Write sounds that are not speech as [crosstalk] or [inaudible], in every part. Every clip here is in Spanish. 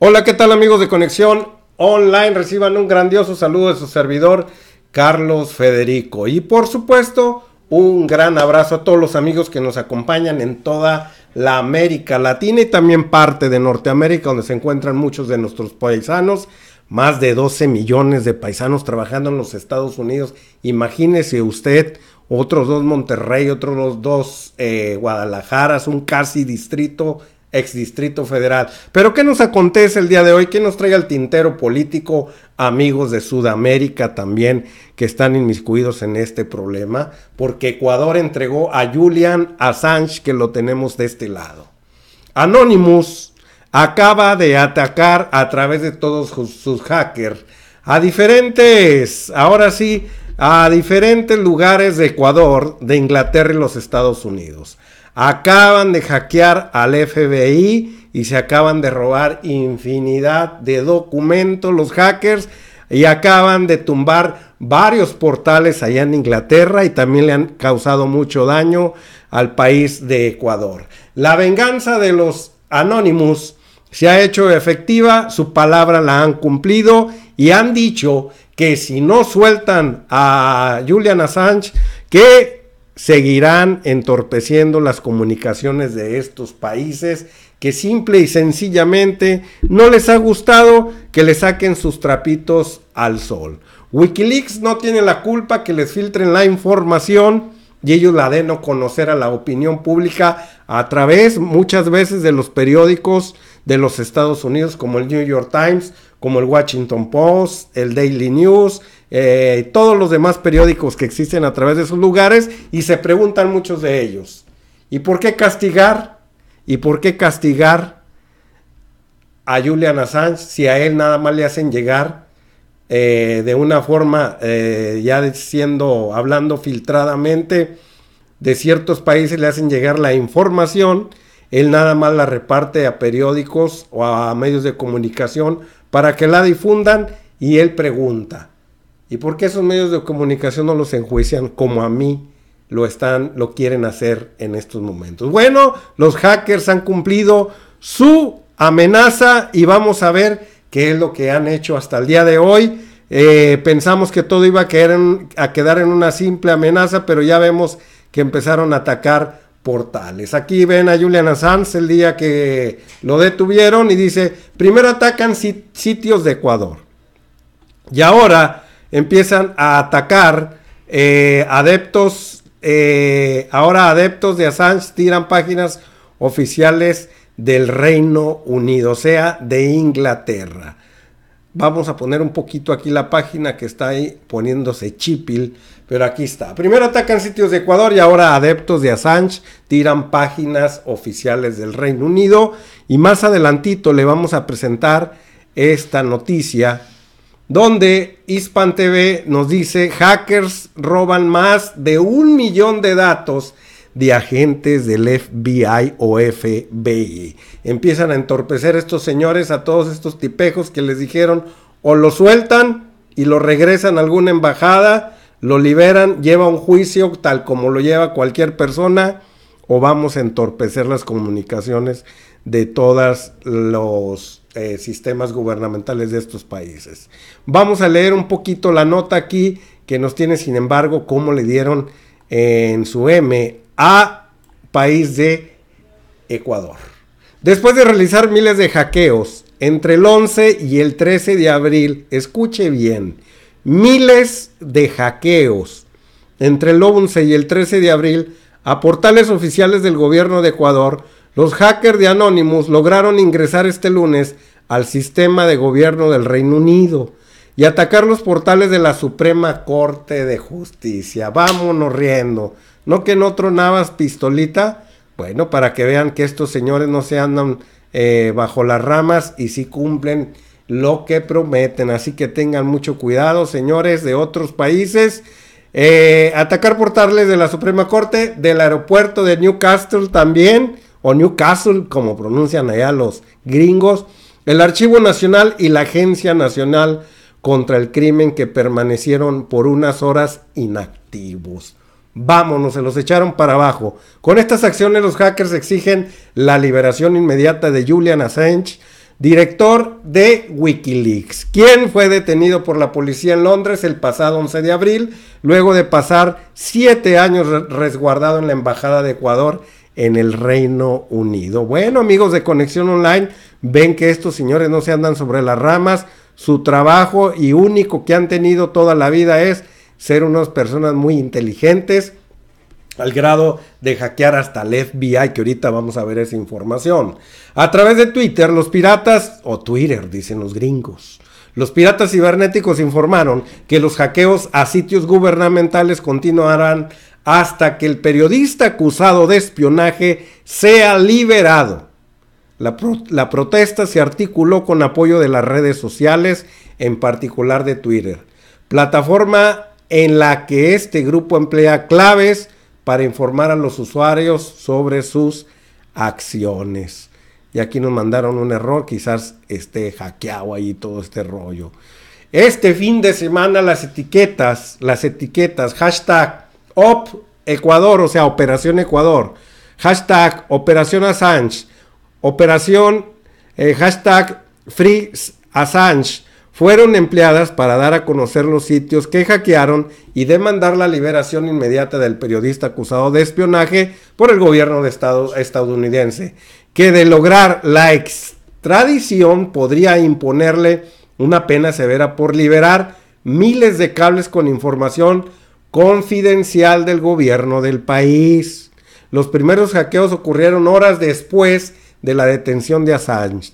Hola, ¿qué tal amigos de Conexión Online? Reciban un grandioso saludo de su servidor Carlos Federico. Y por supuesto, un gran abrazo a todos los amigos que nos acompañan en toda la América Latina y también parte de Norteamérica, donde se encuentran muchos de nuestros paisanos. Más de 12 millones de paisanos trabajando en los Estados Unidos. Imagínese usted, otros dos Monterrey, otros dos eh, Guadalajara, un casi distrito ex Distrito Federal. Pero ¿qué nos acontece el día de hoy? ¿Qué nos trae el tintero político? Amigos de Sudamérica también que están inmiscuidos en este problema, porque Ecuador entregó a Julian Assange, que lo tenemos de este lado. Anonymous acaba de atacar a través de todos sus, sus hackers a diferentes, ahora sí, a diferentes lugares de Ecuador, de Inglaterra y los Estados Unidos. Acaban de hackear al FBI y se acaban de robar infinidad de documentos los hackers y acaban de tumbar varios portales allá en Inglaterra y también le han causado mucho daño al país de Ecuador. La venganza de los Anonymous se ha hecho efectiva, su palabra la han cumplido y han dicho que si no sueltan a Julian Assange, que seguirán entorpeciendo las comunicaciones de estos países que simple y sencillamente no les ha gustado que le saquen sus trapitos al sol. Wikileaks no tiene la culpa que les filtren la información y ellos la den a conocer a la opinión pública a través muchas veces de los periódicos de los Estados Unidos como el New York Times, como el Washington Post, el Daily News, eh, todos los demás periódicos que existen a través de sus lugares y se preguntan muchos de ellos. ¿Y por qué castigar? ¿Y por qué castigar a Julian Assange si a él nada más le hacen llegar eh, de una forma, eh, ya diciendo, hablando filtradamente, de ciertos países le hacen llegar la información, él nada más la reparte a periódicos o a medios de comunicación para que la difundan y él pregunta, ¿Y por qué esos medios de comunicación no los enjuician como a mí lo están, lo quieren hacer en estos momentos? Bueno, los hackers han cumplido su amenaza y vamos a ver qué es lo que han hecho hasta el día de hoy. Eh, pensamos que todo iba a quedar, en, una simple amenaza, pero ya vemos que empezaron a atacar portales. Aquí ven a Julian Assange el día que lo detuvieron y dice, primero atacan sitios de Ecuador. Y ahora empiezan a atacar eh, adeptos, eh, ahora adeptos de Assange tiran páginas oficiales del Reino Unido, o sea, de Inglaterra. Vamos a poner un poquito aquí la página que está ahí poniéndose chipil, pero aquí está. Primero atacan sitios de Ecuador y ahora adeptos de Assange tiran páginas oficiales del Reino Unido. Y más adelantito le vamos a presentar esta noticia donde Hispan TV nos dice, hackers roban más de un millón de datos de agentes del FBI o FBI. Empiezan a entorpecer estos señores, a todos estos tipejos que les dijeron, o lo sueltan y lo regresan a alguna embajada, lo liberan, lleva un juicio tal como lo lleva cualquier persona, o vamos a entorpecer las comunicaciones de todas los eh, sistemas gubernamentales de estos países. Vamos a leer un poquito la nota aquí que nos tiene, sin embargo, cómo le dieron en su M a país de Ecuador. Después de realizar miles de hackeos entre el 11 y el 13 de abril, escuche bien, miles de hackeos entre el 11 y el 13 de abril a portales oficiales del gobierno de Ecuador, los hackers de Anonymous lograron ingresar este lunes al sistema de gobierno del Reino Unido y atacar los portales de la Suprema Corte de Justicia. Vámonos riendo. No que no tronabas pistolita. Bueno, para que vean que estos señores no se andan eh, bajo las ramas y si sí cumplen lo que prometen. Así que tengan mucho cuidado, señores de otros países. Eh, atacar portales de la Suprema Corte, del aeropuerto de Newcastle también o Newcastle, como pronuncian allá los gringos, el Archivo Nacional y la Agencia Nacional contra el Crimen que permanecieron por unas horas inactivos. Vámonos, se los echaron para abajo. Con estas acciones los hackers exigen la liberación inmediata de Julian Assange, director de Wikileaks, quien fue detenido por la policía en Londres el pasado 11 de abril, luego de pasar siete años resguardado en la Embajada de Ecuador en el Reino Unido. Bueno, amigos de Conexión Online, ven que estos señores no se andan sobre las ramas. Su trabajo y único que han tenido toda la vida es ser unas personas muy inteligentes, al grado de hackear hasta el FBI, que ahorita vamos a ver esa información. A través de Twitter, los piratas, o Twitter, dicen los gringos. Los piratas cibernéticos informaron que los hackeos a sitios gubernamentales continuarán hasta que el periodista acusado de espionaje sea liberado. La, protesta se articuló con apoyo de las redes sociales, en particular de Twitter, plataforma en la que este grupo emplea claves para informar a los usuarios sobre sus acciones. Y aquí nos mandaron un error, quizás esté hackeado ahí todo este rollo. Este fin de semana las etiquetas, las etiquetas hashtag Op Ecuador, o sea, Operación Ecuador. Hashtag Operación Assange. Operación eh, hashtag Free Assange fueron empleadas para dar a conocer los sitios que hackearon y demandar la liberación inmediata del periodista acusado de espionaje por el gobierno de Estado, estadounidense, que de lograr la extradición podría imponerle una pena severa por liberar miles de cables con información confidencial del gobierno del país. Los primeros hackeos ocurrieron horas después de la detención de Assange.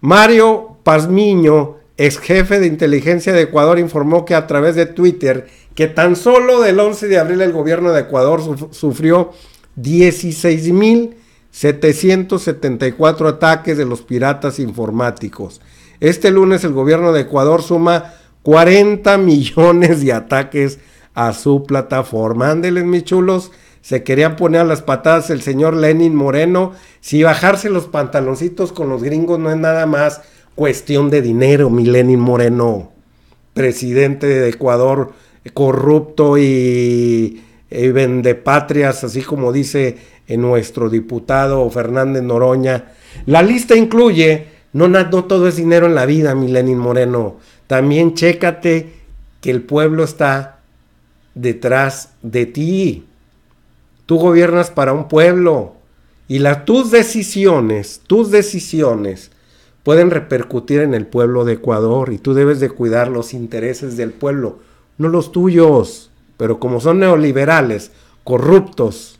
Mario Pazmiño, ex jefe de inteligencia de Ecuador, informó que a través de Twitter que tan solo del 11 de abril el gobierno de Ecuador sufrió 16.774 ataques de los piratas informáticos. Este lunes el gobierno de Ecuador suma 40 millones de ataques a su plataforma. Ándeles, mis chulos. Se querían poner a las patadas el señor Lenin Moreno. Si bajarse los pantaloncitos con los gringos no es nada más cuestión de dinero, mi Lenin Moreno, presidente de Ecuador corrupto y, vende patrias así como dice nuestro diputado Fernández Noroña. La lista incluye, no, no todo es dinero en la vida, mi Lenin Moreno. También chécate que el pueblo está detrás de ti. Tú gobiernas para un pueblo y la, tus decisiones, tus decisiones pueden repercutir en el pueblo de Ecuador y tú debes de cuidar los intereses del pueblo, no los tuyos. Pero como son neoliberales, corruptos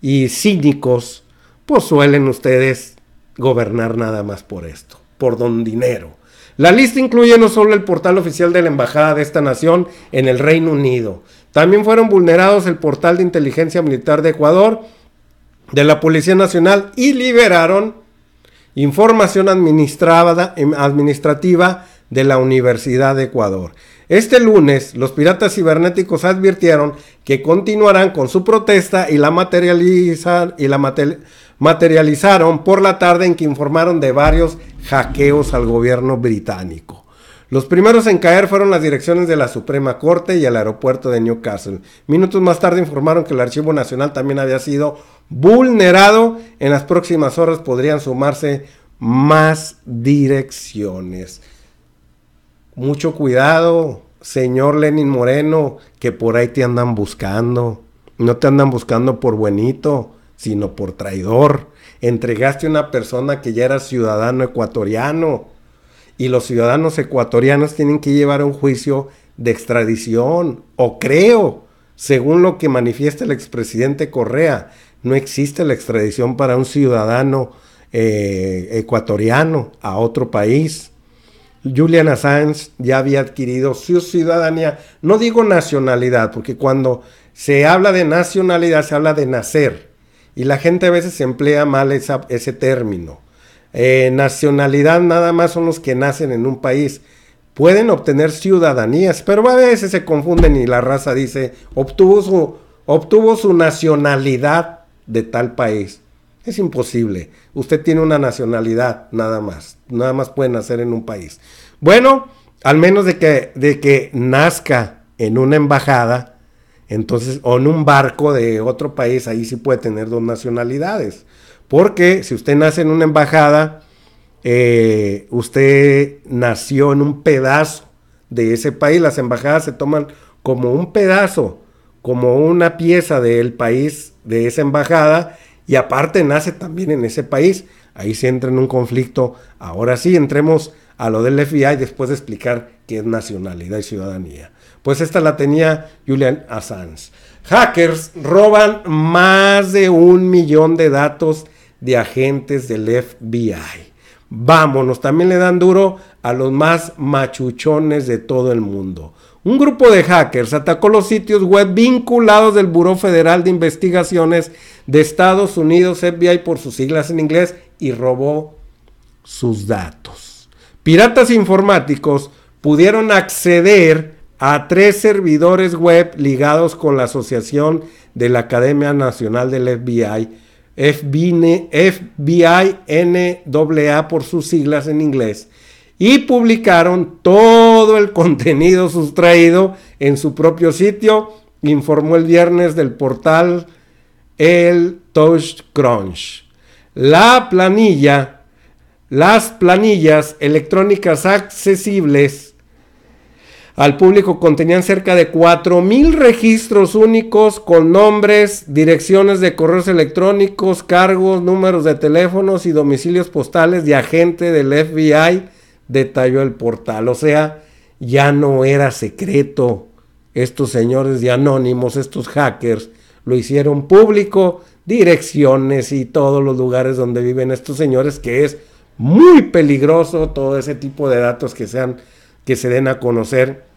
y cínicos, pues suelen ustedes gobernar nada más por esto, por don dinero. La lista incluye no solo el portal oficial de la Embajada de esta nación en el Reino Unido, también fueron vulnerados el portal de inteligencia militar de Ecuador, de la Policía Nacional y liberaron información em, administrativa de la Universidad de Ecuador. Este lunes, los piratas cibernéticos advirtieron que continuarán con su protesta y la, materializar, y la materializaron por la tarde en que informaron de varios hackeos al gobierno británico. Los primeros en caer fueron las direcciones de la Suprema Corte y el aeropuerto de Newcastle. Minutos más tarde informaron que el Archivo Nacional también había sido vulnerado. En las próximas horas podrían sumarse más direcciones. Mucho cuidado, señor Lenin Moreno, que por ahí te andan buscando. No te andan buscando por buenito sino por traidor. Entregaste a una persona que ya era ciudadano ecuatoriano. Y los ciudadanos ecuatorianos tienen que llevar a un juicio de extradición, o creo, según lo que manifiesta el expresidente Correa, no existe la extradición para un ciudadano eh, ecuatoriano a otro país. Julian Assange ya había adquirido su ciudadanía, no digo nacionalidad, porque cuando se habla de nacionalidad se habla de nacer. Y la gente a veces emplea mal ese término. Eh, nacionalidad nada más son los que nacen en un país. Pueden obtener ciudadanías, pero a veces se confunden y la raza dice, obtuvo su, obtuvo su nacionalidad de tal país. Es imposible. Usted tiene una nacionalidad nada más. Nada más puede nacer en un país. Bueno, al menos de que, de que nazca en una embajada, entonces, o en un barco de otro país, ahí sí puede tener dos nacionalidades. Porque si usted nace en una embajada, eh, usted nació en un pedazo de ese país. Las embajadas se toman como un pedazo, como una pieza del país de esa embajada y aparte nace también en ese país. Ahí se entra en un conflicto. Ahora sí, entremos a lo del FBI después de explicar qué es nacionalidad y ciudadanía. Pues esta la tenía Julian Assange. Hackers roban más de un millón de datos de agentes del FBI vámonos. También le dan duro a los más machuchones de todo el mundo. Un grupo de hackers atacó los sitios web vinculados del Buró Federal de Investigaciones de Estados Unidos, FBI por sus siglas en inglés, y robó sus datos. Piratas informáticos pudieron acceder a tres servidores web ligados con la Asociación de la Academia Nacional del FBI FBINAA por sus siglas en inglés, y publicaron todo el [laughs] contenido sustraído en su propio sitio, informó el viernes del portal El Touch Crunch. La planilla, las planillas electrónicas accesibles al público contenían cerca de mil registros únicos con nombres, direcciones de correos electrónicos, cargos, números de teléfonos y domicilios postales de agente del FBI, detalló el portal. O sea, ya no era secreto. Estos señores de anónimos, estos hackers, lo hicieron público, direcciones y todos los lugares donde viven estos señores, que es muy peligroso todo ese tipo de datos que, sean, que se den a conocer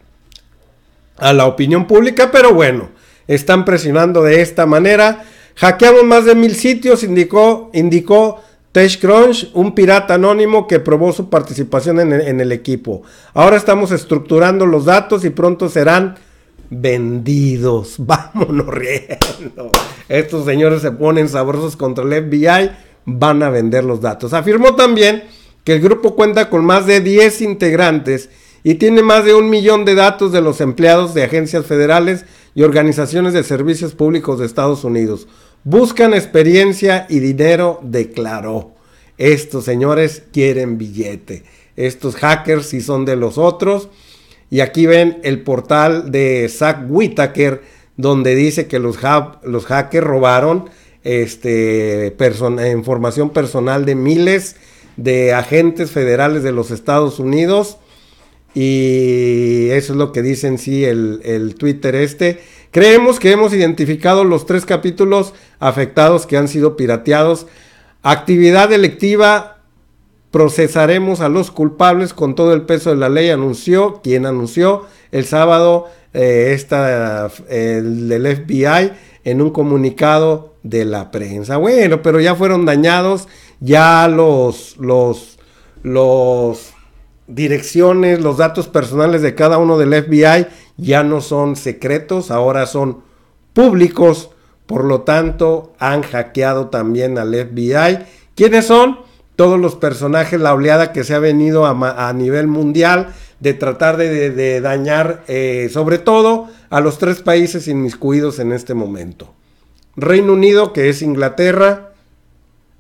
a la opinión pública, pero bueno, están presionando de esta manera. Hackeamos más de mil sitios, indicó, indicó Crunch, un pirata anónimo que probó su participación en, en el equipo. Ahora estamos estructurando los datos y pronto serán vendidos. [laughs] Vámonos riendo. Estos señores se ponen sabrosos contra el FBI, van a vender los datos. Afirmó también que el grupo cuenta con más de 10 integrantes y tiene más de un millón de datos de los empleados de agencias federales y organizaciones de servicios públicos de Estados Unidos. Buscan experiencia y dinero, declaró. Estos señores quieren billete. Estos hackers si son de los otros. Y aquí ven el portal de Zach Whitaker... donde dice que los, hackers robaron este, información personal de miles de agentes federales de los Estados Unidos y eso es lo que dice en sí el, Twitter este. Creemos que hemos identificado los tres capítulos afectados que han sido pirateados. Actividad electiva, procesaremos a los culpables con todo el peso de la ley, anunció quien anunció el sábado eh, el, el FBI en un comunicado de la prensa. Bueno, pero ya fueron dañados, ya los, los, los direcciones, los datos personales de cada uno del FBI ya no son secretos, ahora son públicos. Por lo tanto, han hackeado también al FBI. ¿Quiénes son? Todos los personajes, la oleada que se ha venido a, nivel mundial de tratar de, dañar, eh, sobre todo, a los tres países inmiscuidos en este momento. Reino Unido, que es Inglaterra,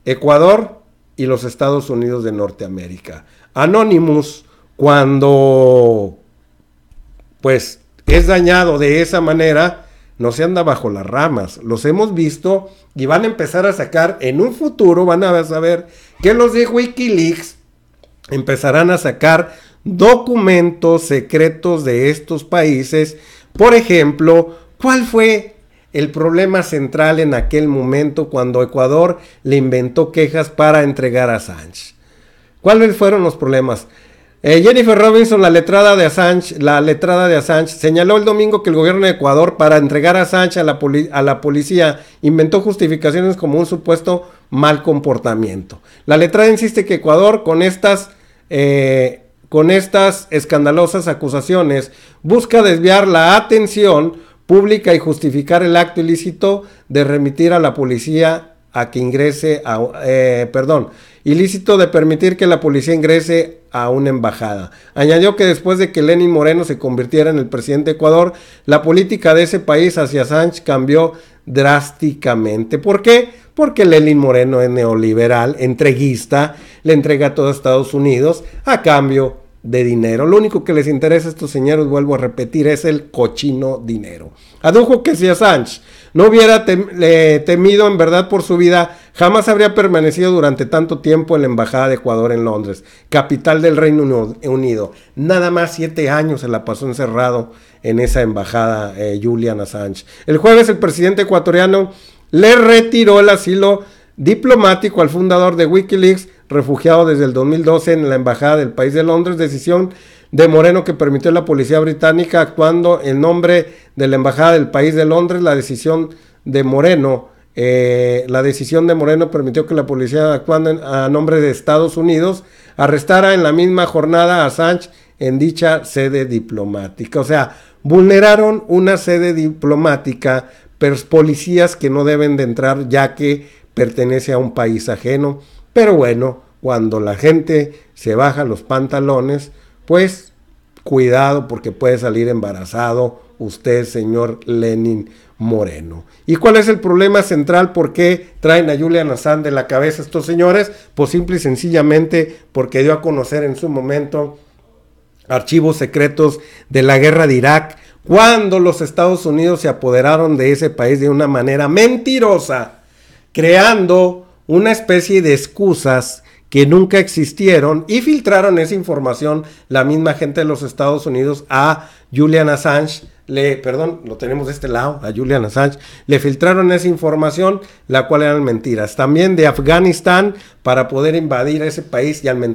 Ecuador y los Estados Unidos de Norteamérica. Anonymous, cuando pues es dañado de esa manera, no se anda bajo las ramas. Los hemos visto y van a empezar a sacar en un futuro, van a saber que los de Wikileaks empezarán a sacar documentos secretos de estos países. Por ejemplo, ¿cuál fue el problema central en aquel momento cuando Ecuador le inventó quejas para entregar a Sánchez... ¿Cuáles fueron los problemas? Eh, Jennifer Robinson, la letrada de Sánchez... la letrada de señaló el domingo que el gobierno de Ecuador, para entregar a Sánchez a la, policía, inventó justificaciones como un supuesto mal comportamiento. La letrada insiste que Ecuador, con estas, eh, con estas escandalosas acusaciones, busca desviar la atención pública y justificar el acto ilícito de remitir a la policía a que ingrese a, eh, perdón, ilícito de permitir que la policía ingrese a una embajada. Añadió que después de que Lenin Moreno se convirtiera en el presidente de Ecuador, la política de ese país hacia Sánchez cambió drásticamente. ¿Por qué? Porque Lenin Moreno es neoliberal, entreguista, le entrega a todos Estados Unidos a cambio de dinero. Lo único que les interesa a estos señores, vuelvo a repetir, es el cochino dinero. Adujo que si Assange no hubiera temido en verdad por su vida, jamás habría permanecido durante tanto tiempo en la Embajada de Ecuador en Londres, capital del Reino Unido. Nada más siete años se la pasó encerrado en esa embajada eh, Julian Assange. El jueves el presidente ecuatoriano le retiró el asilo diplomático al fundador de Wikileaks refugiado desde el 2012 en la Embajada del País de Londres, decisión de Moreno que permitió a la policía británica actuando en nombre de la Embajada del País de Londres, la decisión de Moreno. Eh, la decisión de Moreno permitió que la policía actuando a nombre de Estados Unidos arrestara en la misma jornada a Sánchez en dicha sede diplomática. O sea, vulneraron una sede diplomática, por policías que no deben de entrar ya que pertenece a un país ajeno. Pero bueno, cuando la gente se baja los pantalones, pues cuidado porque puede salir embarazado usted, señor Lenin Moreno. ¿Y cuál es el problema central? ¿Por qué traen a Julian Assange de la cabeza estos señores? Pues simple y sencillamente porque dio a conocer en su momento archivos secretos de la guerra de Irak cuando los Estados Unidos se apoderaron de ese país de una manera mentirosa, creando una especie de excusas que nunca existieron y filtraron esa información la misma gente de los Estados Unidos a Julian Assange, le, perdón, lo tenemos de este lado, a Julian Assange, le filtraron esa información, la cual eran mentiras. También de Afganistán para poder invadir ese país y al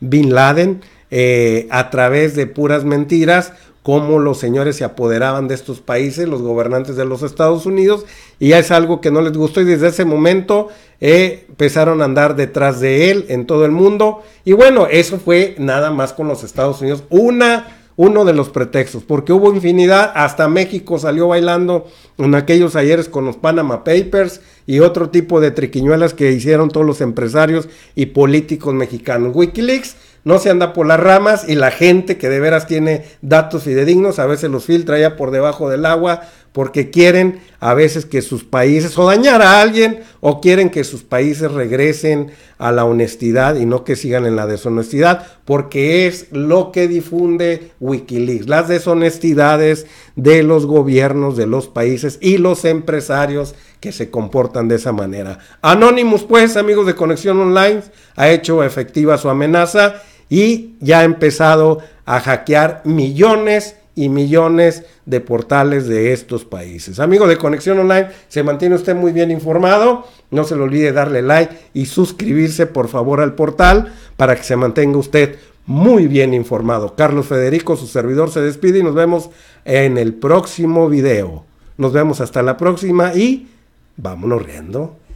Bin Laden eh, a través de puras mentiras, cómo los señores se apoderaban de estos países, los gobernantes de los Estados Unidos, y ya es algo que no les gustó y desde ese momento eh, empezaron a andar detrás de él en todo el mundo. Y bueno, eso fue nada más con los Estados Unidos, una uno de los pretextos, porque hubo infinidad, hasta México salió bailando en aquellos ayeres con los Panama Papers y otro tipo de triquiñuelas que hicieron todos los empresarios y políticos mexicanos. Wikileaks no se anda por las ramas y la gente que de veras tiene datos fidedignos a veces los filtra ya por debajo del agua porque quieren a veces que sus países o dañar a alguien o quieren que sus países regresen a la honestidad y no que sigan en la deshonestidad porque es lo que difunde Wikileaks, las deshonestidades de los gobiernos de los países y los empresarios que se comportan de esa manera. Anonymous pues, amigos de Conexión Online, ha hecho efectiva su amenaza y ya ha empezado a hackear millones y millones de portales de estos países. Amigo de Conexión Online, se mantiene usted muy bien informado. No se le olvide darle like y suscribirse por favor al portal para que se mantenga usted muy bien informado. Carlos Federico, su servidor, se despide y nos vemos en el próximo video. Nos vemos hasta la próxima y vámonos riendo.